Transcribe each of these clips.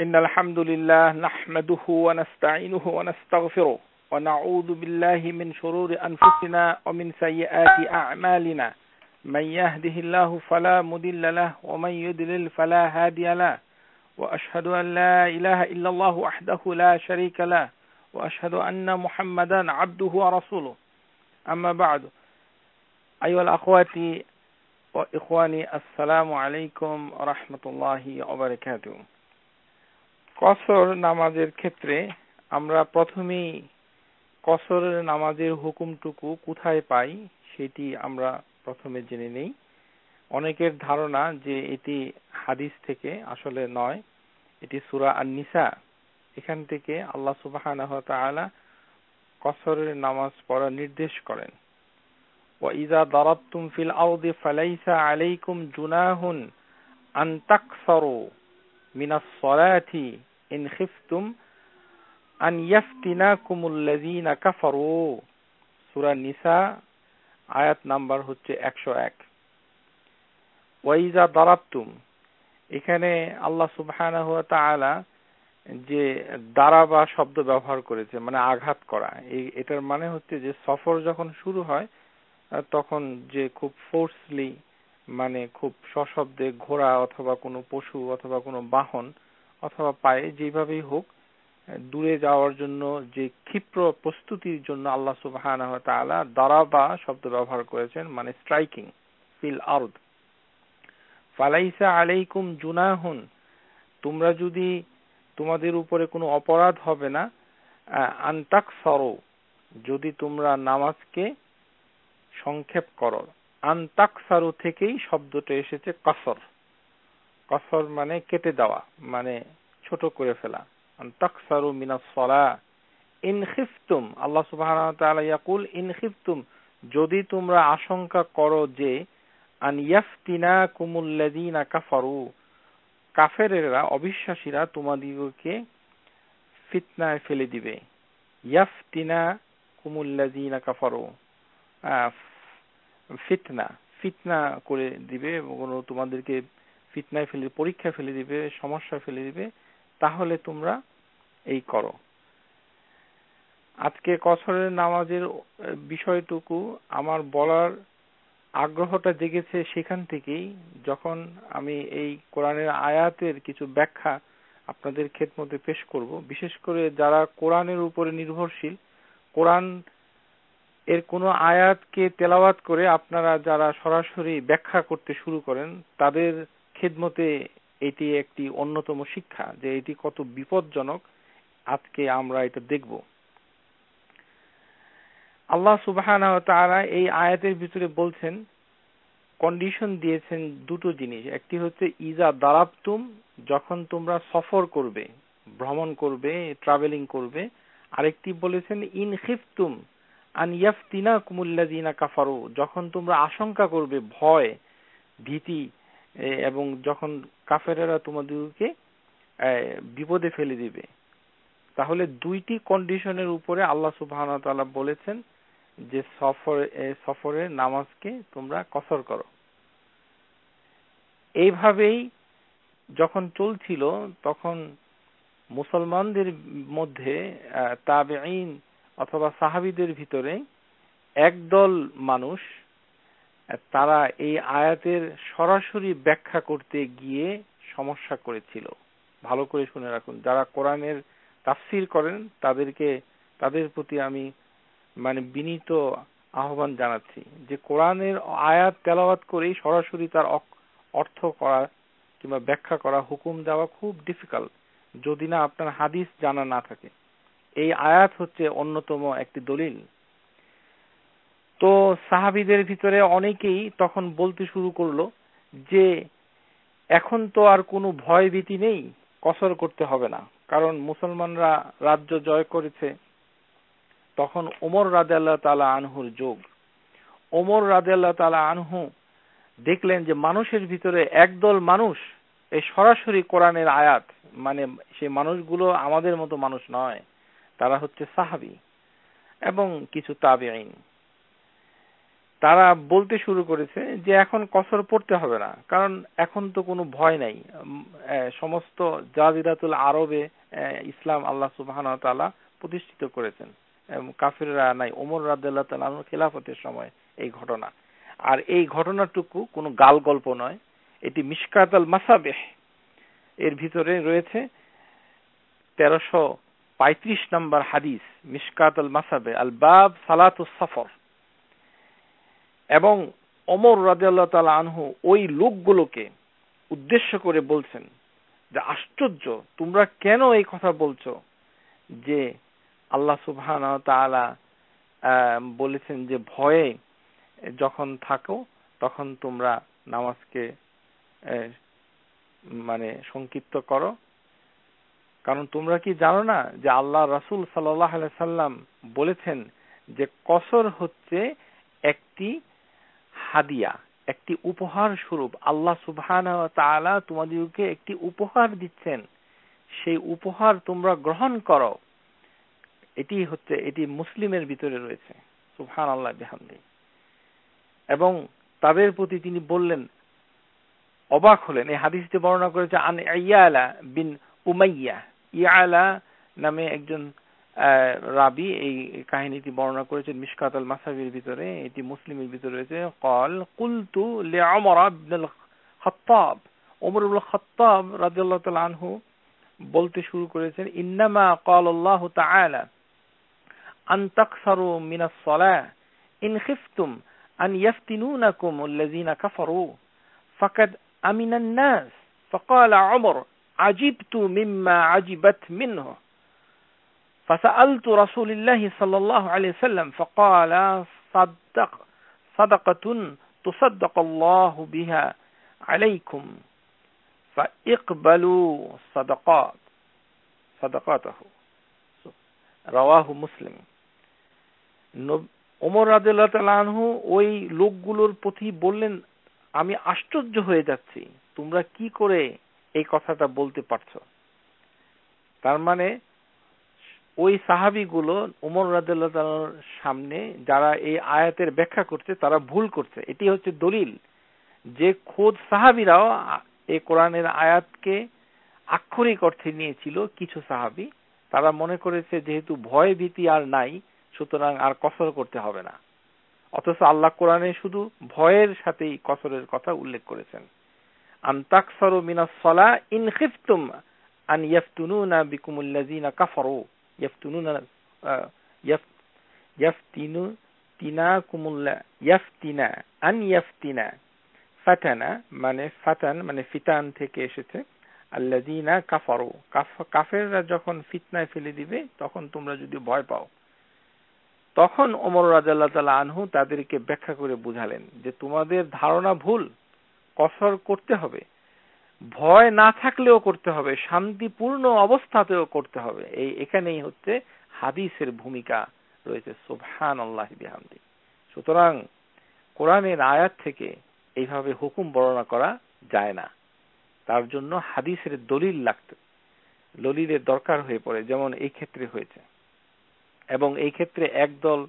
إن الحمد لله نحمده ونستعينه ونستغفره ونعوذ بالله من شرور أنفسنا ومن سيئات أعمالنا من يهده الله فلا مدل له ومن يدلل فلا هادي له وأشهد أن لا إله إلا الله وحده لا شريك له وأشهد أن محمدا عبده ورسوله أما بعد أيها الأخوات وإخواني السلام عليكم ورحمة الله وبركاته কসর নামাজের ক্ষেত্রে আমরা প্রথমেই কসর নামাজের হুকুমটুকু কোথায় পাই সেটি আমরা প্রথমে জেনে নেই অনেকের ধারণা যে এটি হাদিস থেকে আসলে নয় এটি সুরা আর নিসা এখান থেকে আল্লাহ সুবাহ কসরের নামাজ পড়ার নির্দেশ করেন وَإِذَا ضَرَبْتُمْ فِي الْأَرْضِ فَلَيْسَ عَلَيْكُمْ جُنَاهٌ أَن تَقْصَرُوا من الصلاة إن خفتم أن يفتناكم الذين كفروا سورة النساء আয়াত নাম্বার হচ্ছে একশো এক ওয়াইজা দারাবতুম এখানে আল্লাহ সুবহানাহু ওয়া তাআলা যে দারাবা শব্দ ব্যবহার করেছে মানে আঘাত করা এই এটার মানে হচ্ছে যে সফর যখন শুরু হয় তখন যে খুব ফোর্সলি মানে খুব সশব্দে ঘোড়া অথবা কোনো পশু অথবা কোনো বাহন অথবা পায়ে যেভাবেই হোক দূরে যাওয়ার জন্য যে ক্ষিপ্র প্রস্তুতির জন্য আল্লাহ সুবাহান তালা দারাবা শব্দ ব্যবহার করেছেন মানে স্ট্রাইকিং ফিল আউট ফালাইসা আলাইকুম জুনাহুন তোমরা যদি তোমাদের উপরে কোনো অপরাধ হবে না আন্তাক সরো যদি তোমরা নামাজকে সংক্ষেপ করো আন্তাকসারু থেকেই শব্দটা এসেছে কসর কসর মানে কেটে দেওয়া মানে ছোট করে ফেলা আন্তাকসারু মিনাস সলা ইন খিফতুম আল্লাহ সুবহানাহু ওয়া তাআলা ইয়াকুল ইন খিফতুম যদি তোমরা আশঙ্কা করো যে আন ইয়াফতিনাকুমুল লাযিনা কাফারু কাফেরেরা অবিশ্বাসীরা তোমাদিগকে ফিতনায় ফেলে দিবে ইয়াফতিনা কুমুল্লাযিনা কাফারু ফিতনা ফিতনা করে দিবে এবং তোমাদেরকে ফিতনায় ফেলে পরীক্ষা ফেলে দিবে সমস্যা ফেলে দিবে তাহলে তোমরা এই করো আজকে কসরের নামাজের বিষয়টুকু আমার বলার আগ্রহটা জেগেছে সেখান থেকেই যখন আমি এই কোরআনের আয়াতের কিছু ব্যাখ্যা আপনাদের ক্ষেত মধ্যে পেশ করব বিশেষ করে যারা কোরআনের উপরে নির্ভরশীল কোরআন এর কোনো আয়াতকে তেলাওয়াত করে আপনারা যারা সরাসরি ব্যাখ্যা করতে শুরু করেন তাদের খেদমতে এটি একটি অন্যতম শিক্ষা যে এটি কত বিপদজনক আজকে আমরা এটা দেখব আল্লাহ সুবাহ এই আয়াতের ভিতরে বলছেন কন্ডিশন দিয়েছেন দুটো জিনিস একটি হচ্ছে ইজা দারাবতুম যখন তোমরা সফর করবে ভ্রমণ করবে ট্রাভেলিং করবে আরেকটি বলেছেন ইনহিফতুম আন কুমুল্লাদিনা কাফারু যখন তোমরা আশঙ্কা করবে ভয় ভীতি এবং যখন কাফেরেরা তোমাদেরকে বিপদে ফেলে দিবে তাহলে দুইটি কন্ডিশনের উপরে আল্লাহ সুবাহ বলেছেন যে সফর সফরে নামাজকে তোমরা কসর করো এইভাবেই যখন চলছিল তখন মুসলমানদের মধ্যে তাবেইন অথবা সাহাবিদের ভিতরে একদল মানুষ তারা এই আয়াতের সরাসরি ব্যাখ্যা করতে গিয়ে সমস্যা করেছিল ভালো করে শুনে রাখুন যারা কোরআনের তাফসির করেন তাদেরকে তাদের প্রতি আমি মানে বিনীত আহ্বান জানাচ্ছি যে কোরআনের আয়াত তেলাওয়াত করেই সরাসরি তার অর্থ করা কিংবা ব্যাখ্যা করা হুকুম দেওয়া খুব ডিফিকাল্ট যদি না আপনার হাদিস জানা না থাকে এই আয়াত হচ্ছে অন্যতম একটি দলিল তো সাহাবিদের ভিতরে অনেকেই তখন বলতে শুরু করলো যে এখন তো আর কোনো ভয় ভীতি নেই কসর করতে হবে না কারণ মুসলমানরা রাজ্য জয় করেছে তখন ওমর রাজে আল্লাহ তালা আনহুর যোগ ওমর রাজে আল্লাহ তালা আনহু দেখলেন যে মানুষের ভিতরে একদল মানুষ এই সরাসরি কোরআনের আয়াত মানে সে মানুষগুলো আমাদের মতো মানুষ নয় তারা হচ্ছে সাহাবি এবং কিছু তাবেইন তারা বলতে শুরু করেছে যে এখন কসর পড়তে হবে না কারণ এখন তো কোনো ভয় নাই সমস্ত জাজিরাতুল আরবে ইসলাম আল্লাহ সুবাহ তালা প্রতিষ্ঠিত করেছেন কাফিররা নাই ওমর রাজ্লাহ তালানোর খেলাফতের সময় এই ঘটনা আর এই ঘটনাটুকু কোনো গাল গল্প নয় এটি মিসকাত আল মাসাবেহ এর ভিতরে রয়েছে তেরোশো পঁয়ত্রিশ নম্বর হাদিস মিসকাত আল মাসাবে আল বাব সালাতুস সফর এবং অমর রাজিয়াল্লাহ তালা আনহু ওই লোকগুলোকে উদ্দেশ্য করে বলছেন যে আশ্চর্য তোমরা কেন এই কথা বলছো যে আল্লাহ সুবহান তালা বলেছেন যে ভয়ে যখন থাকো তখন তোমরা নামাজকে মানে সংক্ষিপ্ত করো কারণ তোমরা কি জানো না যে আল্লাহ রাসুল সাল্লাহ সাল্লাম বলেছেন যে কসর হচ্ছে একটি হাদিয়া একটি উপহার স্বরূপ আল্লাহ সুবহান তোমাদেরকে একটি উপহার দিচ্ছেন সেই উপহার তোমরা গ্রহণ করো এটি হচ্ছে এটি মুসলিমের ভিতরে রয়েছে সুবহান আল্লাহ বেহামদি এবং তাদের প্রতি তিনি বললেন অবাক হলেন এই হাদিসটি বর্ণনা করেছে আন আইয়ালা বিন উমাইয়া ইয়ালা নামে একজন রাবি এই কাহিনীটি বর্ণনা করেছেন মিসকাত আল মাসাবির ভিতরে এটি মুসলিমের ভিতরে রয়েছে কল কুলতু লে অমর আব্দুল খত্তাব ওমর উল খত্তাব রাজিউল্লাহ তাল আনহু বলতে শুরু করেছেন ইন্নামা কল আল্লাহ তাআলা আন মিনাস সালাহ ইন খিফতুম আন ইয়াফতিনুনাকুম আল্লাযিনা কাফারু ফাকাদ আমিনান নাস فقال عمر عجبت مما عجبت منه فسألت رسول الله صلى الله عليه وسلم فقال صدق صدقة تصدق الله بها عليكم فاقبلوا صدقات صدقاته رواه রাওয়াহু মুসলিম ওমর রাদিল্লাহ তালানহু ওই লোকগুলোর প্রতি বললেন আমি আশ্চর্য হয়ে যাচ্ছি তোমরা কি করে এই কথাটা বলতে পারছ তার মানে ওই সাহাবিগুলো উমর রাজুল্লাহর সামনে যারা এই আয়াতের ব্যাখ্যা করছে তারা ভুল করছে এটি হচ্ছে দলিল যে খোদ সাহাবিরাও এই কোরআনের আয়াতকে আক্ষরিক অর্থে নিয়েছিল কিছু সাহাবি তারা মনে করেছে যেহেতু ভয় ভীতি আর নাই সুতরাং আর কসর করতে হবে না অথচ আল্লাহ কোরআনে শুধু ভয়ের সাথেই কসরের কথা উল্লেখ করেছেন আন মিনাস ইন খিফতুম আন ইয়াফতুনুনা বিকুমুল্লাযিনা কাফারু ইয়াফতুনুনা ইয়াফ ইয়াফতিনু ইয়াফতিনা আন ইয়াফতিনা ফাতানা মানে ফাতান মানে ফিতান থেকে এসেছে আল্লাদিনা কাফারু কাফেররা যখন ফিতনায় ফেলে দিবে তখন তোমরা যদি ভয় পাও তখন ওমর রাজাল্লাহ তালা আনহু তাদেরকে ব্যাখ্যা করে বুঝালেন যে তোমাদের ধারণা ভুল কসর করতে হবে ভয় না থাকলেও করতে হবে শান্তিপূর্ণ অবস্থাতেও করতে হবে এই এখানেই হচ্ছে হাদিসের ভূমিকা রয়েছে সোভান আল্লাহ বিহামদি সুতরাং কোরআনের আয়াত থেকে এইভাবে হুকুম বর্ণনা করা যায় না তার জন্য হাদিসের দলিল লাগত দলিলের দরকার হয়ে পড়ে যেমন এই ক্ষেত্রে হয়েছে এবং এই ক্ষেত্রে একদল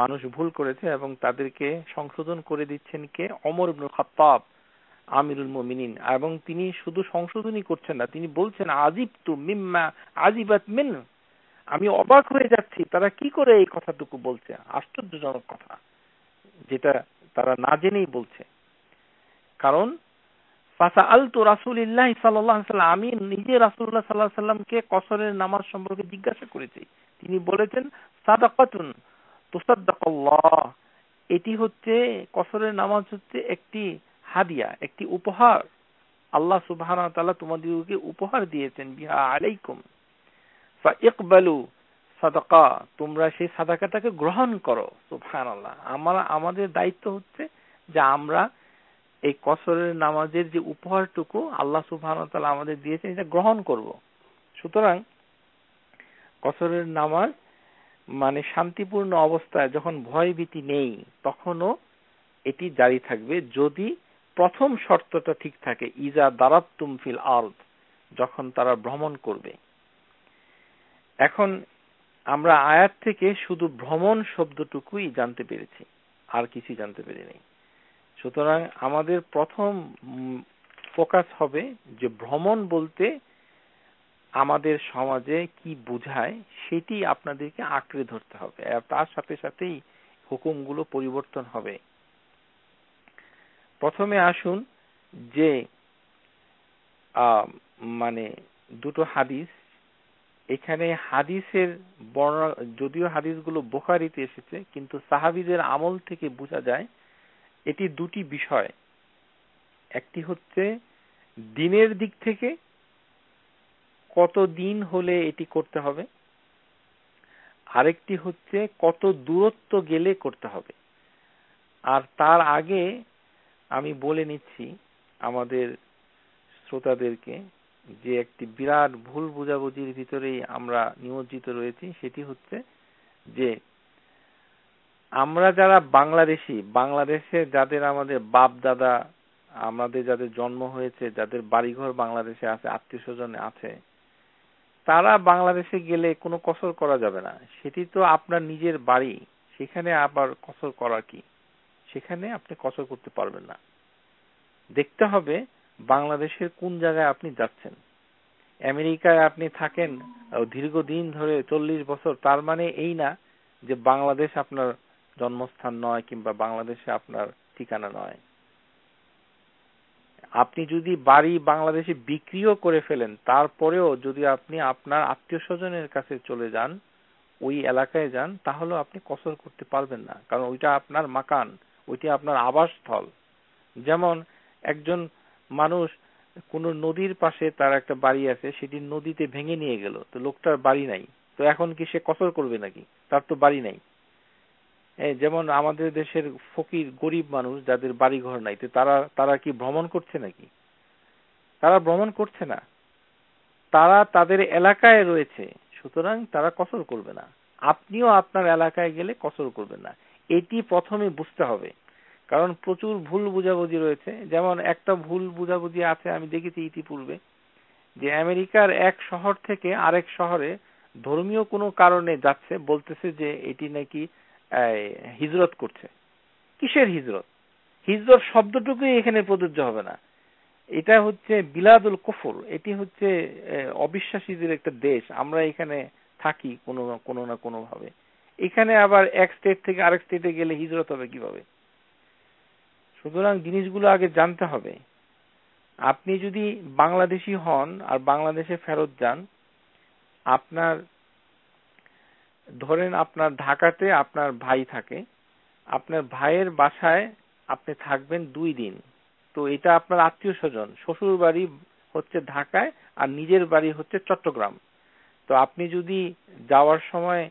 মানুষ ভুল করেছে এবং তাদেরকে সংশোধন করে দিচ্ছেন কে অমর ইবনুল খাত্তাব আমিরুল মুমিনিন এবং তিনি শুধু সংশোধনই করছেন না তিনি বলছেন আজিব তু মিম্মা আজিবাত মিন আমি অবাক হয়ে যাচ্ছি তারা কি করে এই কথাটুকু বলছে আশ্চর্যজনক কথা যেটা তারা না জেনেই বলছে কারণ আমি নিজে রাসুল্লাহ সাল্লাহ সাল্লামকে কসরের নামাজ সম্পর্কে জিজ্ঞাসা করেছি তিনি বলেছেন সাদাকাতুন তোসাদ্দাকল্লাহ এটি হচ্ছে কসরের নামাজ হচ্ছে একটি হাদিয়া একটি উপহার আল্লাহ সুবাহ তালা তোমাদেরকে উপহার দিয়েছেন বিহা আলাইকুম ইকবালু সাদাকা তোমরা সেই সাদাকাটাকে গ্রহণ করো সুফহান আমরা আমাদের দায়িত্ব হচ্ছে যে আমরা এই কসরের নামাজের যে উপহারটুকু আল্লাহ সুফহান তালা আমাদের দিয়েছেন এটা গ্রহণ করব সুতরাং কসরের নামাজ মানে শান্তিপূর্ণ অবস্থায় যখন ভয় ভীতি নেই তখনও এটি জারি থাকবে যদি প্রথম শর্তটা ঠিক থাকে ইজা দারাত্তুম ফিল আর্দ যখন তারা ভ্রমণ করবে এখন আমরা আয়াত থেকে শুধু ভ্রমণ শব্দটুকুই জানতে পেরেছি আর কিছু জানতে পারিনি সুতরাং আমাদের প্রথম ফোকাস হবে যে ভ্রমণ বলতে আমাদের সমাজে কি বোঝায় সেটি আপনাদেরকে আঁকড়ে ধরতে হবে আর তার সাথে সাথেই হুকুমগুলো পরিবর্তন হবে প্রথমে আসুন যে মানে দুটো হাদিস এখানে হাদিসের বর্ণনা যদিও হাদিসগুলো বোখারিতে এসেছে কিন্তু সাহাবিদের আমল থেকে বোঝা যায় এটি দুটি বিষয় একটি হচ্ছে দিনের দিক থেকে কতদিন হলে এটি করতে হবে আরেকটি হচ্ছে কত দূরত্ব গেলে করতে হবে আর তার আগে আমি বলে নিচ্ছি আমাদের শ্রোতাদেরকে যে একটি বিরাট ভুল বোঝাবুঝির ভিতরেই আমরা নিমজ্জিত রয়েছি সেটি হচ্ছে যে আমরা যারা বাংলাদেশি বাংলাদেশে যাদের আমাদের বাপ দাদা আমাদের যাদের জন্ম হয়েছে যাদের বাড়িঘর বাংলাদেশে আছে আত্মীয় স্বজন আছে তারা বাংলাদেশে গেলে কোনো কসর করা যাবে না সেটি তো আপনার নিজের বাড়ি সেখানে আবার কসর করা কি সেখানে আপনি কসর করতে পারবেন না দেখতে হবে বাংলাদেশের কোন জায়গায় আপনি যাচ্ছেন আমেরিকায় আপনি থাকেন দীর্ঘদিন ধরে চল্লিশ বছর তার মানে এই না যে বাংলাদেশ আপনার জন্মস্থান নয় কিংবা বাংলাদেশে আপনার ঠিকানা নয় আপনি যদি বাড়ি বাংলাদেশে বিক্রিও করে ফেলেন তারপরেও যদি আপনি আপনার আত্মীয় স্বজনের কাছে চলে যান ওই এলাকায় যান তাহলেও আপনি কসর করতে পারবেন না কারণ ওইটা আপনার মাকান ওইটি আপনার আবাসস্থল যেমন একজন মানুষ কোনো নদীর পাশে তার একটা বাড়ি আছে সেটি নদীতে ভেঙে নিয়ে গেল তো লোকটার বাড়ি নাই তো এখন কি সে কসর করবে নাকি তার তো বাড়ি নাই যেমন আমাদের দেশের ফকির গরিব মানুষ যাদের বাড়ি ঘর নাই তারা তারা কি ভ্রমণ করছে নাকি তারা ভ্রমণ করছে না তারা তাদের এলাকায় রয়েছে সুতরাং তারা কসর করবে না আপনিও আপনার এলাকায় গেলে কসর করবেন না এটি প্রথমে বুঝতে হবে কারণ প্রচুর ভুল বুঝাবুঝি রয়েছে যেমন একটা ভুল বুঝাবুঝি আছে আমি দেখেছি ইতিপূর্বে যে আমেরিকার এক শহর থেকে আরেক শহরে ধর্মীয় কোনো কারণে যাচ্ছে বলতেছে যে এটি নাকি আহ হিজরত করছে কিসের হিজরত হিজরত শব্দটুকুই এখানে প্রযোজ্য হবে না এটা হচ্ছে বিলাদুল কফর এটি হচ্ছে অবিশ্বাসীদের একটা দেশ আমরা এখানে থাকি কোনো কোনো না কোনো ভাবে এখানে আবার এক স্টেট থেকে আরেক স্টেটে গেলে হিজরত হবে কিভাবে সুতরাং জিনিসগুলো আগে জানতে হবে আপনি যদি বাংলাদেশি হন আর বাংলাদেশে ফেরত যান আপনার ধরেন আপনার ঢাকাতে আপনার ভাই থাকে আপনার ভাইয়ের বাসায় আপনি থাকবেন দুই দিন তো এটা আপনার আত্মীয় স্বজন শ্বশুর বাড়ি হচ্ছে ঢাকায় আর নিজের বাড়ি হচ্ছে চট্টগ্রাম তো আপনি যদি যাওয়ার সময়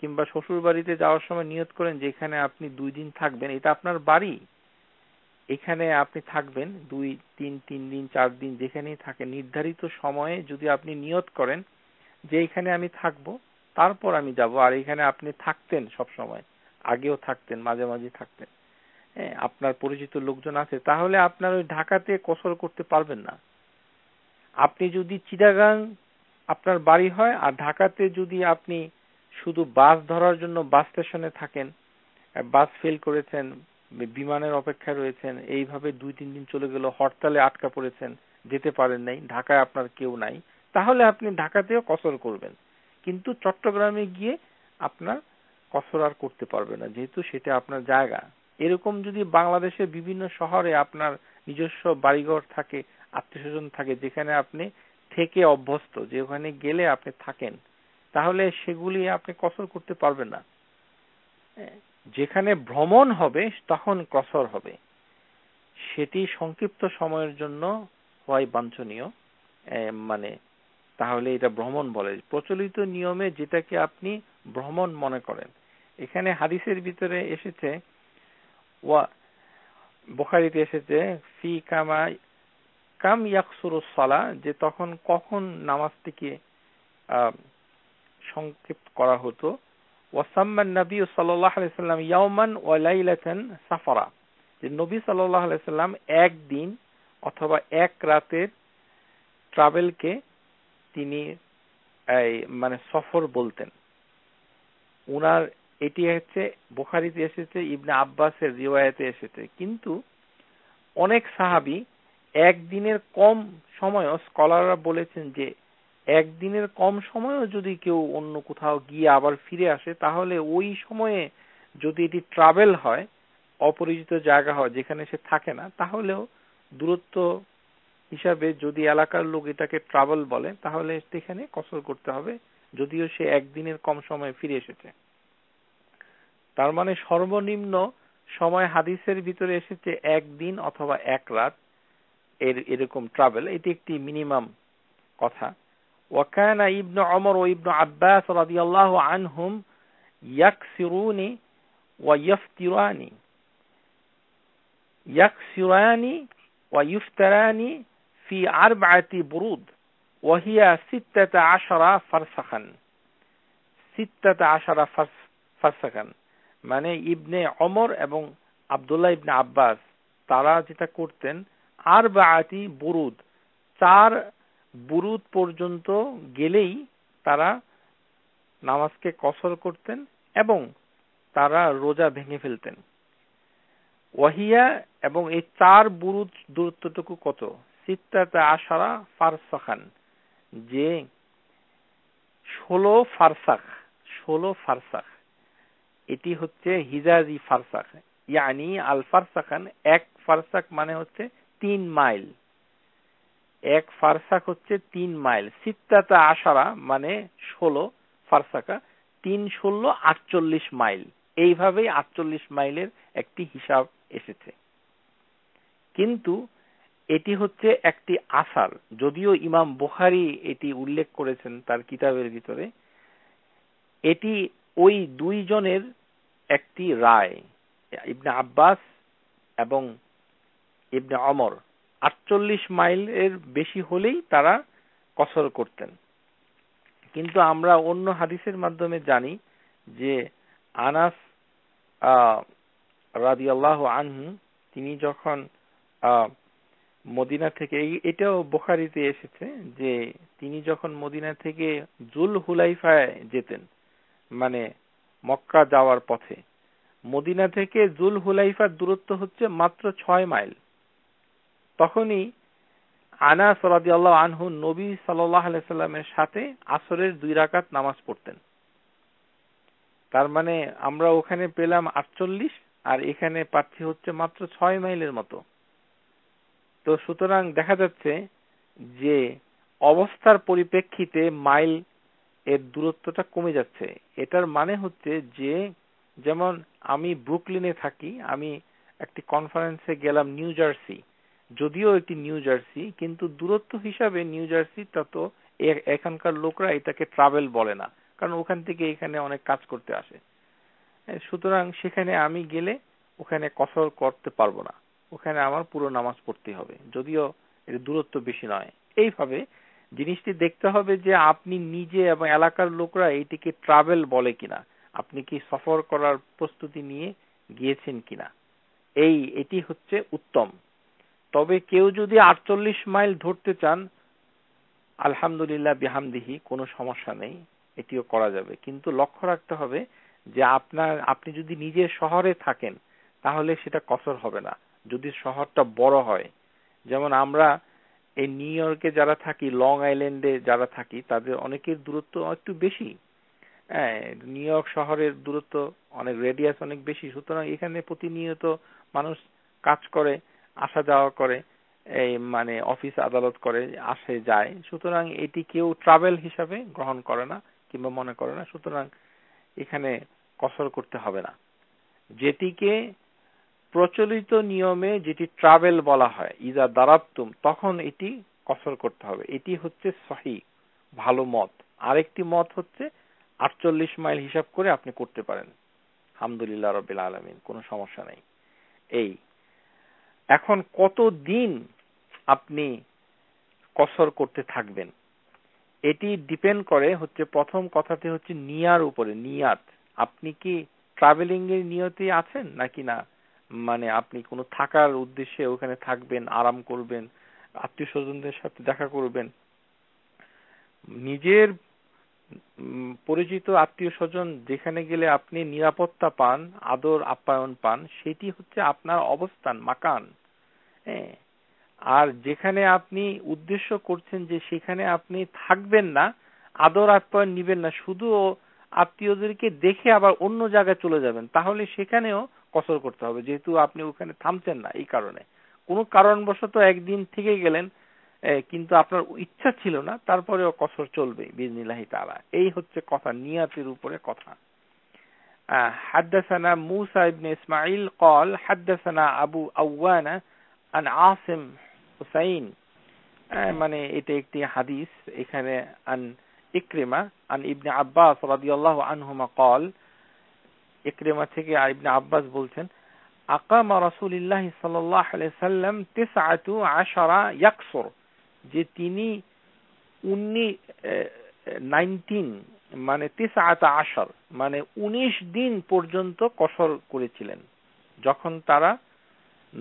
কিংবা শ্বশুর বাড়িতে যাওয়ার সময় নিয়ত করেন যে এখানে আপনি দুই দিন থাকবেন এটা আপনার বাড়ি এখানে আপনি থাকবেন দুই তিন তিন দিন চার দিন যেখানেই থাকে নির্ধারিত সময়ে যদি আপনি নিয়ত করেন যে এখানে আমি থাকবো তারপর আমি যাব আর এখানে আপনি থাকতেন সব সময় আগেও থাকতেন মাঝে মাঝে থাকতেন হ্যাঁ আপনার পরিচিত লোকজন আছে তাহলে আপনার ওই ঢাকাতে কসর করতে পারবেন না আপনি যদি চিটাগাং আপনার বাড়ি হয় আর ঢাকাতে যদি আপনি শুধু বাস ধরার জন্য বাস স্টেশনে থাকেন বাস ফেল করেছেন বিমানের অপেক্ষা রয়েছেন এইভাবে দুই তিন দিন চলে গেল হরতালে আটকা পড়েছেন যেতে পারেন নাই ঢাকায় আপনার কেউ নাই তাহলে আপনি ঢাকাতেও কসর করবেন কিন্তু চট্টগ্রামে গিয়ে আপনার কসর আর করতে পারবে না যেহেতু সেটা আপনার জায়গা এরকম যদি বাংলাদেশের বিভিন্ন শহরে আপনার নিজস্ব বাড়িঘর থাকে আত্মীয় স্বজন থাকে যেখানে আপনি থেকে অভ্যস্ত যে ওখানে গেলে আপনি থাকেন তাহলে সেগুলি আপনি কসর করতে পারবেন না যেখানে ভ্রমণ হবে তখন কসর হবে সেটি সংক্ষিপ্ত সময়ের জন্য হয় বাঞ্ছনীয় মানে তাহলে এটা ভ্রমণ বলে প্রচলিত নিয়মে যেটাকে আপনি ভ্রমণ মনে করেন এখানে হাদিসের ভিতরে এসেছে ওয়া বোখারিতে এসেছে ফি কামা কাম সালা যে তখন কখন নামাজটিকে সংক্ষিপ্ত করা হতো ওয়াসাম্মান নবী সাল্লাহ আলাইসাল্লাম ইয়ামান লাইলাতান সাফারা যে নবী সাল্লাহ আলাইসাল্লাম একদিন অথবা এক রাতের ট্রাভেলকে তিনি মানে সফর বলতেন উনার এটি হচ্ছে বোখারিতে এসেছে ইবনে আব্বাসের রিওয়ায়তে এসেছে কিন্তু অনেক সাহাবি একদিনের কম সময়ও স্কলাররা বলেছেন যে একদিনের কম সময়ও যদি কেউ অন্য কোথাও গিয়ে আবার ফিরে আসে তাহলে ওই সময়ে যদি এটি ট্রাভেল হয় অপরিচিত জায়গা হয় যেখানে সে থাকে না তাহলেও দূরত্ব হিসাবে যদি এলাকার লোক এটাকে ট্রাভেল বলে তাহলে সেখানে কসর করতে হবে যদিও সে একদিনের কম সময়ে ফিরে এসেছে তার মানে সর্বনিম্ন সময় হাদিসের ভিতরে এসেছে একদিন অথবা এক রাত এর এরকম ট্রাভেল এটি একটি মিনিমাম কথা وكان ابن عمر وابن عباس رضي الله عنهم ইয়াকসিরুনি ওয়া ইয়াফতিরানি ইয়াকসিরানি في أربعة برود وهي ستة عشر فرسخا ستة عشر فرسخا মানে ইবনে অমর এবং আবদুল্লাহ ইবনে আব্বাস তারা যেটা করতেন আর বাতি বুরুদ চার বুরুদ পর্যন্ত গেলেই তারা নামাজকে কসর করতেন এবং তারা রোজা ভেঙে ফেলতেন ওয়াহিয়া এবং এই চার বুরুদ দূরত্বটুকু কত সিত্তাতে আশারা ফারসাখান যে ষোলো ফারসাখ ষোলো ফারসাখ এটি হচ্ছে হিজাজি ফারসাখ ইয়ানি আল ফারসাখান এক ফারসাক মানে হচ্ছে তিন মাইল এক ফারসাক হচ্ছে তিন মাইল সিত্তাতে আশারা মানে ষোলো ফারসাকা তিন ষোলো আটচল্লিশ মাইল এইভাবেই আটচল্লিশ মাইলের একটি হিসাব এসেছে কিন্তু এটি হচ্ছে একটি আসার যদিও ইমাম বুখারি এটি উল্লেখ করেছেন তার কিতাবের ভিতরে এটি ওই দুইজনের একটি রায় ইবনে আব্বাস এবং ইবনে অমর আটচল্লিশ মাইলের বেশি হলেই তারা কসর করতেন কিন্তু আমরা অন্য হাদিসের মাধ্যমে জানি যে আনাস আল্লাহ আনহু তিনি যখন মদিনা থেকে এটাও বোখারিতে এসেছে যে তিনি যখন মদিনা থেকে জুল হুলাইফায় যেতেন মানে মক্কা যাওয়ার পথে মদিনা থেকে জুল হুলাইফার দূরত্ব হচ্ছে মাত্র ছয় মাইল তখনই আনা সরাদি আল্লাহ আনহু নবী সাল্লাহ সাল্লামের সাথে আসরের দুই রাকাত নামাজ পড়তেন তার মানে আমরা ওখানে পেলাম আটচল্লিশ আর এখানে পাচ্ছি হচ্ছে মাত্র ছয় মাইলের মতো তো সুতরাং দেখা যাচ্ছে যে অবস্থার পরিপ্রেক্ষিতে মাইল এর দূরত্বটা কমে যাচ্ছে এটার মানে হচ্ছে যে যেমন আমি ব্রুকলিনে থাকি আমি একটি কনফারেন্সে গেলাম নিউ জার্সি যদিও এটি নিউ জার্সি কিন্তু দূরত্ব হিসাবে নিউ জার্সি তত এখানকার লোকরা এটাকে ট্রাভেল বলে না কারণ ওখান থেকে এখানে অনেক কাজ করতে আসে সুতরাং সেখানে আমি গেলে ওখানে কসর করতে পারবো না ওখানে আমার পুরো নামাজ পড়তে হবে যদিও এর দূরত্ব বেশি নয় এইভাবে জিনিসটি দেখতে হবে যে আপনি নিজে এবং এলাকার লোকরা এইটিকে ট্রাভেল বলে কিনা আপনি কি সফর করার প্রস্তুতি নিয়ে গিয়েছেন কিনা এই এটি হচ্ছে উত্তম তবে কেউ যদি আটচল্লিশ মাইল ধরতে চান আলহামদুলিল্লাহ বিহামদিহি কোনো সমস্যা নেই এটিও করা যাবে কিন্তু লক্ষ্য রাখতে হবে যে আপনার আপনি যদি নিজের শহরে থাকেন তাহলে সেটা কসর হবে না যদি শহরটা বড় হয় যেমন আমরা এই নিউ ইয়র্কে যারা থাকি লং আইল্যান্ডে যারা থাকি তাদের অনেকের দূরত্ব একটু বেশি হ্যাঁ নিউ ইয়র্ক শহরের দূরত্ব অনেক রেডিয়াস অনেক বেশি সুতরাং এখানে প্রতিনিয়ত মানুষ কাজ করে আসা যাওয়া করে এই মানে অফিস আদালত করে আসে যায় সুতরাং এটি কেউ ট্রাভেল হিসাবে গ্রহণ করে না কিংবা মনে করে না সুতরাং এখানে কসর করতে হবে না যেটিকে প্রচলিত নিয়মে যেটি ট্রাভেল বলা হয় ইজা দারাত্তুম তখন এটি কসর করতে হবে এটি হচ্ছে সহি ভালো মত আরেকটি মত হচ্ছে আটচল্লিশ মাইল হিসাব করে আপনি করতে পারেন আলহামদুলিল্লাহ রবিল আলমিন কোনো সমস্যা নেই এই এখন কত দিন আপনি কসর করতে থাকবেন এটি ডিপেন্ড করে হচ্ছে প্রথম কথাটি হচ্ছে নিয়ার উপরে নিয়াত আপনি কি ট্রাভেলিং এর নিয়তে আছেন নাকি না মানে আপনি কোনো থাকার উদ্দেশ্যে ওখানে থাকবেন আরাম করবেন আত্মীয় স্বজনদের সাথে দেখা করবেন নিজের পরিচিত আত্মীয় স্বজন যেখানে গেলে আপনি নিরাপত্তা পান আদর আপ্যায়ন পান সেটি হচ্ছে আপনার অবস্থান মাকান হ্যাঁ? আর যেখানে আপনি উদ্দেশ্য করছেন যে সেখানে আপনি থাকবেন না আদর আপ্যায়ন নিবেন না শুধু আত্মীয়দেরকে দেখে আবার অন্য জায়গায় চলে যাবেন তাহলে সেখানেও কসর করতে হবে যেহেতু আপনি ওখানে থামছেন না এই কারণে কোনো কারণবশত একদিন থেকে গেলেন কিন্তু আপনার ইচ্ছা ছিল না তারপরেও কসর চলবে বিজনিল্লাহি তালা এই হচ্ছে কথা নিয়াতের উপরে কথা حدثنا موسى بن اسماعيل قال حدثنا ابو اوانه عن عاصم حسين মানে এটা একটি হাদিস এখানে আন عن ابن عباس رضي الله عنهما قال ইকরেমা থেকে ইবনে আব্বাস বলছেন আকাম রাসূলুল্লাহ সাল্লাল্লাহু আলাইহি সাল্লাম 19 ইয়াকসুর যে তিনি 19 19 মানে 19 মানে 19 দিন পর্যন্ত কসর করেছিলেন যখন তারা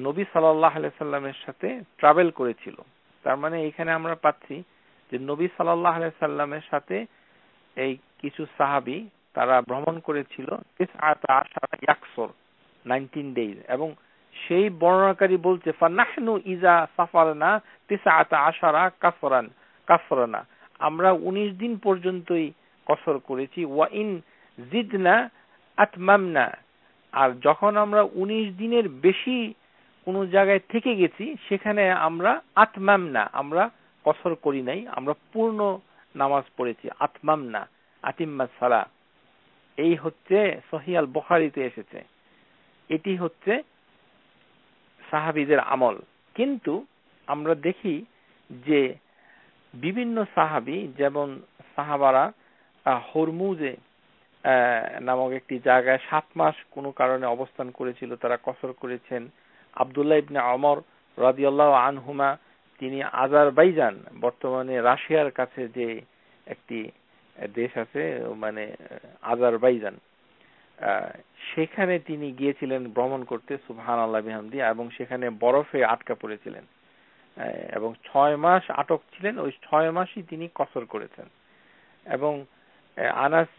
নবী সাল্লাল্লাহু আলাইহি সাল্লামের সাথে ট্রাভেল করেছিল তার মানে এখানে আমরা পাচ্ছি যে নবী সাল্লাল্লাহু আলাইহি সাল্লামের সাথে এই কিছু সাহাবি তারা ভ্রমণ করেছিল ডেজ এবং সেই বর্ণনাকারী বলছে ফানাহনু ইজা সাফারনা তিসা আশারা কাসরান কাসরানা আমরা উনিশ দিন পর্যন্তই কসর করেছি ওয়া ইন জিদনা আতমামনা আর যখন আমরা উনিশ দিনের বেশি কোনো জায়গায় থেকে গেছি সেখানে আমরা আতমামনা আমরা কসর করি নাই আমরা পূর্ণ নামাজ পড়েছি আতমামনা আতিম্মা সালা এই হচ্ছে সহিয়াল বখারিতে এসেছে এটি হচ্ছে সাহাবিদের আমল কিন্তু আমরা দেখি যে বিভিন্ন সাহাবি যেমন সাহাবারা হরমুজে নামক একটি জায়গায় সাত মাস কোনো কারণে অবস্থান করেছিল তারা কসর করেছেন আবদুল্লাহ ইবনে অমর রাজিউল্লাহ আনহুমা তিনি আজারবাইজান বর্তমানে রাশিয়ার কাছে যে একটি দেশ আছে মানে আজারবাইজান সেখানে তিনি গিয়েছিলেন ভ্রমণ করতে সুবহান আল্লাহ বিহামদি এবং সেখানে বরফে আটকা পড়েছিলেন এবং ছয় মাস আটক ছিলেন ওই ছয় মাসই তিনি কসর করেছেন এবং আনাস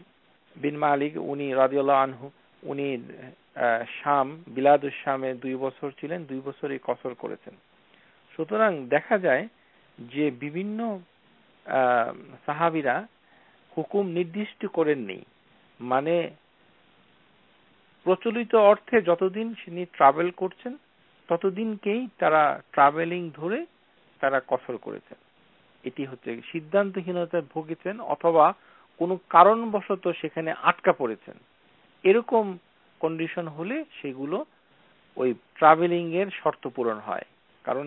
বিন মালিক উনি রাজিউল্লাহ আনহু উনি শাম বিলাদুস শামে দুই বছর ছিলেন দুই বছরই কসর করেছেন সুতরাং দেখা যায় যে বিভিন্ন সাহাবিরা হুকুম নির্দিষ্ট করেননি মানে প্রচলিত অর্থে যতদিন তিনি ট্রাভেল করছেন ততদিনকেই তারা ট্রাভেলিং ধরে তারা কসর করেছেন এটি হচ্ছে সিদ্ধান্তহীনতায় ভুগেছেন অথবা কোনো কারণবশত সেখানে আটকা পড়েছেন এরকম কন্ডিশন হলে সেগুলো ওই ট্রাভেলিং এর শর্ত পূরণ হয় কারণ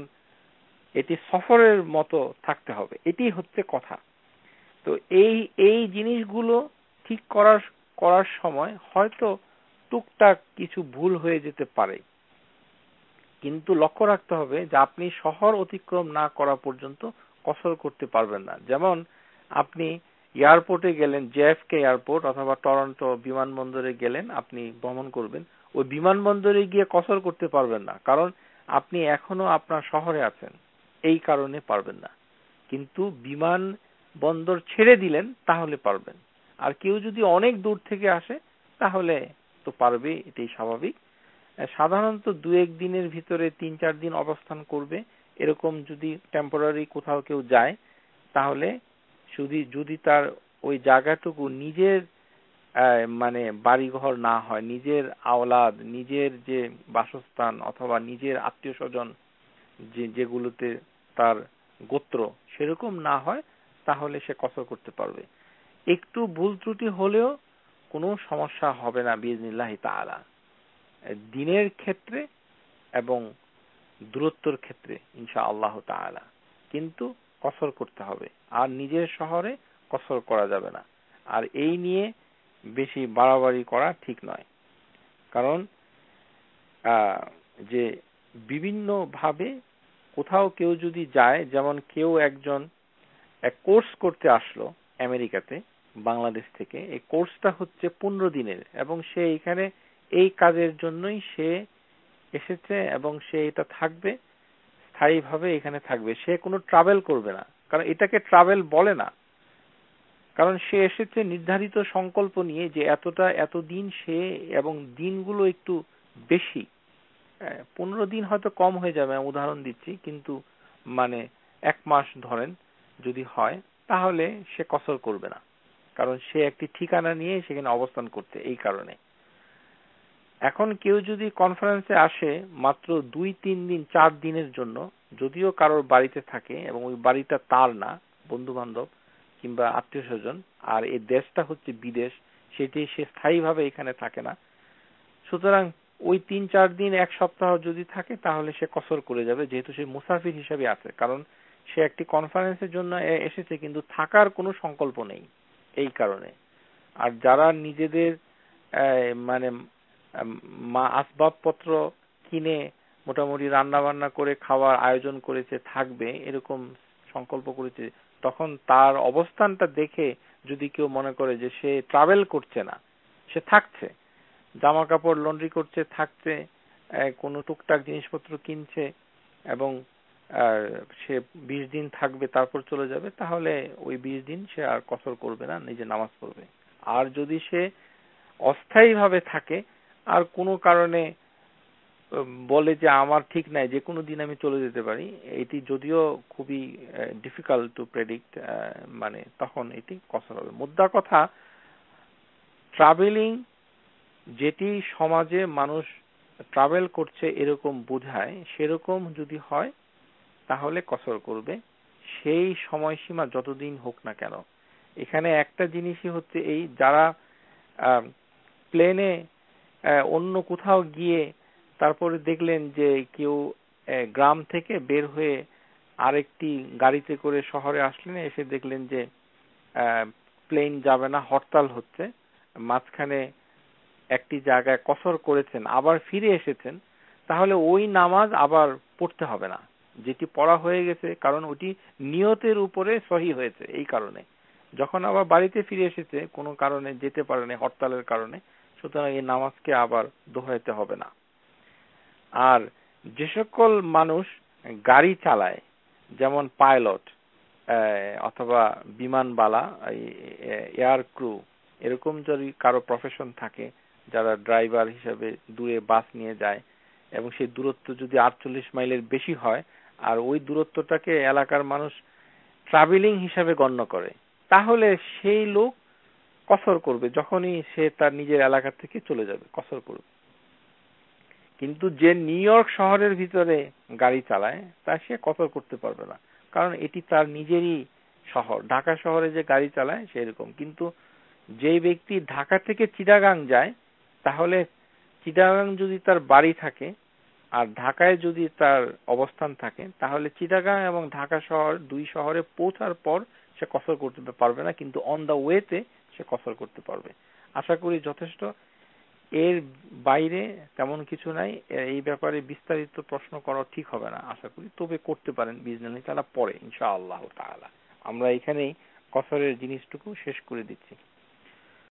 এটি সফরের মতো থাকতে হবে এটি হচ্ছে কথা এই এই জিনিসগুলো ঠিক করার করার সময় হয়তো টুকটাক কিছু ভুল হয়ে যেতে পারে কিন্তু লক্ষ্য রাখতে হবে যে আপনি শহর অতিক্রম না করা পর্যন্ত কসর করতে পারবেন না যেমন আপনি এয়ারপোর্টে গেলেন জেএফকে এয়ারপোর্ট অথবা টরন্টো বিমানবন্দরে গেলেন আপনি ভ্রমণ করবেন ওই বিমানবন্দরে গিয়ে কসর করতে পারবেন না কারণ আপনি এখনো আপনার শহরে আছেন এই কারণে পারবেন না কিন্তু বিমান বন্দর ছেড়ে দিলেন তাহলে পারবেন আর কেউ যদি অনেক দূর থেকে আসে তাহলে তো পারবে এটাই স্বাভাবিক সাধারণত দু এক দিনের ভিতরে তিন চার দিন অবস্থান করবে এরকম যদি টেম্পোরারি কোথাও কেউ যায় তাহলে যদি যদি তার ওই জায়গাটুকু নিজের মানে বাড়িঘর না হয় নিজের আওলাদ নিজের যে বাসস্থান অথবা নিজের আত্মীয় স্বজন যে যেগুলোতে তার গোত্র সেরকম না হয় তাহলে সে কসর করতে পারবে একটু ভুল ত্রুটি হলেও কোনো সমস্যা হবে না বিজনিল্লাহি তালা দিনের ক্ষেত্রে এবং দূরত্বর ক্ষেত্রে ইনশা আল্লাহ তালা কিন্তু কসর করতে হবে আর নিজের শহরে কসর করা যাবে না আর এই নিয়ে বেশি বাড়াবাড়ি করা ঠিক নয় কারণ যে বিভিন্ন ভাবে কোথাও কেউ যদি যায় যেমন কেউ একজন এক কোর্স করতে আসলো আমেরিকাতে বাংলাদেশ থেকে এই কোর্সটা হচ্ছে পনেরো দিনের এবং সে এখানে এই কাজের জন্যই সে এসেছে এবং সে এটা থাকবে স্থায়ীভাবে এখানে থাকবে সে কোনো ট্রাভেল করবে না কারণ এটাকে ট্রাভেল বলে না কারণ সে এসেছে নির্ধারিত সংকল্প নিয়ে যে এতটা এত দিন সে এবং দিনগুলো একটু বেশি পনেরো দিন হয়তো কম হয়ে যাবে উদাহরণ দিচ্ছি কিন্তু মানে এক মাস ধরেন যদি হয় তাহলে সে কসর করবে না কারণ সে একটি ঠিকানা নিয়ে সেখানে অবস্থান করতে এই কারণে এখন কেউ যদি কনফারেন্সে আসে মাত্র দুই তিন দিন চার দিনের জন্য যদিও কারোর বাড়িতে থাকে এবং ওই বাড়িটা তার না বন্ধু বান্ধব কিংবা আত্মীয় স্বজন আর এই দেশটা হচ্ছে বিদেশ সেটি সে স্থায়ীভাবে এখানে থাকে না সুতরাং ওই তিন চার দিন এক সপ্তাহ যদি থাকে তাহলে সে কসর করে যাবে যেহেতু সে মুসাফির হিসাবে আছে কারণ সে একটি কনফারেন্সের জন্য এসেছে কিন্তু থাকার কোনো সংকল্প নেই এই কারণে আর যারা নিজেদের মানে আসবাবপত্র কিনে মোটামুটি রান্না বান্না করে খাওয়ার আয়োজন করেছে থাকবে এরকম সংকল্প করেছে তখন তার অবস্থানটা দেখে যদি কেউ মনে করে যে সে ট্রাভেল করছে না সে থাকছে জামা কাপড় লন্ড্রি করছে থাকছে কোনো টুকটাক জিনিসপত্র কিনছে এবং আর সে বিশ দিন থাকবে তারপর চলে যাবে তাহলে ওই বিশ দিন সে আর কসর করবে না নিজে নামাজ পড়বে আর যদি সে অস্থায়ীভাবে থাকে আর কোনো কারণে বলে যে আমার ঠিক নাই যে কোনো দিন আমি চলে যেতে পারি এটি যদিও খুবই ডিফিকাল্ট টু প্রেডিক্ট মানে তখন এটি কসর হবে মুদ্রা কথা ট্রাভেলিং যেটি সমাজে মানুষ ট্রাভেল করছে এরকম বোঝায় সেরকম যদি হয় তাহলে কসর করবে সেই সময়সীমা যতদিন হোক না কেন এখানে একটা জিনিসই হচ্ছে এই যারা প্লেনে অন্য কোথাও গিয়ে তারপরে দেখলেন যে কেউ গ্রাম থেকে বের হয়ে আরেকটি গাড়িতে করে শহরে আসলেন এসে দেখলেন যে প্লেন যাবে না হরতাল হচ্ছে মাঝখানে একটি জায়গায় কসর করেছেন আবার ফিরে এসেছেন তাহলে ওই নামাজ আবার পড়তে হবে না যেটি পড়া হয়ে গেছে কারণ ওটি নিয়তের উপরে সহি হয়েছে এই কারণে যখন আবার বাড়িতে ফিরে এসেছে কোনো কারণে যেতে পারেনি হরতালের কারণে সুতরাং এই নামাজকে আবার দোহাইতে হবে না আর যে সকল মানুষ গাড়ি চালায় যেমন পাইলট অথবা বিমানবালা এয়ার ক্রু এরকম যদি কারো প্রফেশন থাকে যারা ড্রাইভার হিসেবে দূরে বাস নিয়ে যায় এবং সেই দূরত্ব যদি আটচল্লিশ মাইলের বেশি হয় আর ওই দূরত্বটাকে এলাকার মানুষ ট্রাভেলিং হিসাবে গণ্য করে তাহলে সেই লোক কসর করবে যখনই সে তার নিজের এলাকা থেকে চলে যাবে কসর করবে কিন্তু যে নিউ ইয়র্ক শহরের ভিতরে গাড়ি চালায় তা সে কসর করতে পারবে না কারণ এটি তার নিজেরই শহর ঢাকা শহরে যে গাড়ি চালায় সেরকম কিন্তু যে ব্যক্তি ঢাকা থেকে চিটাগাং যায় তাহলে চিটাগাং যদি তার বাড়ি থাকে আর ঢাকায় যদি তার অবস্থান থাকে তাহলে চিটাগাং এবং ঢাকা শহর দুই শহরে পৌঁছার পর সে কসর করতে পারবে না কিন্তু অন দ্য ওয়েতে সে কসর করতে পারবে আশা করি যথেষ্ট এর বাইরে তেমন কিছু নাই এই ব্যাপারে বিস্তারিত প্রশ্ন করা ঠিক হবে না আশা করি তবে করতে পারেন বিজনেস তারা পরে ইনশাআল্লাহ আল্লাহ তাআলা আমরা এখানেই কসরের জিনিসটুকু শেষ করে দিচ্ছি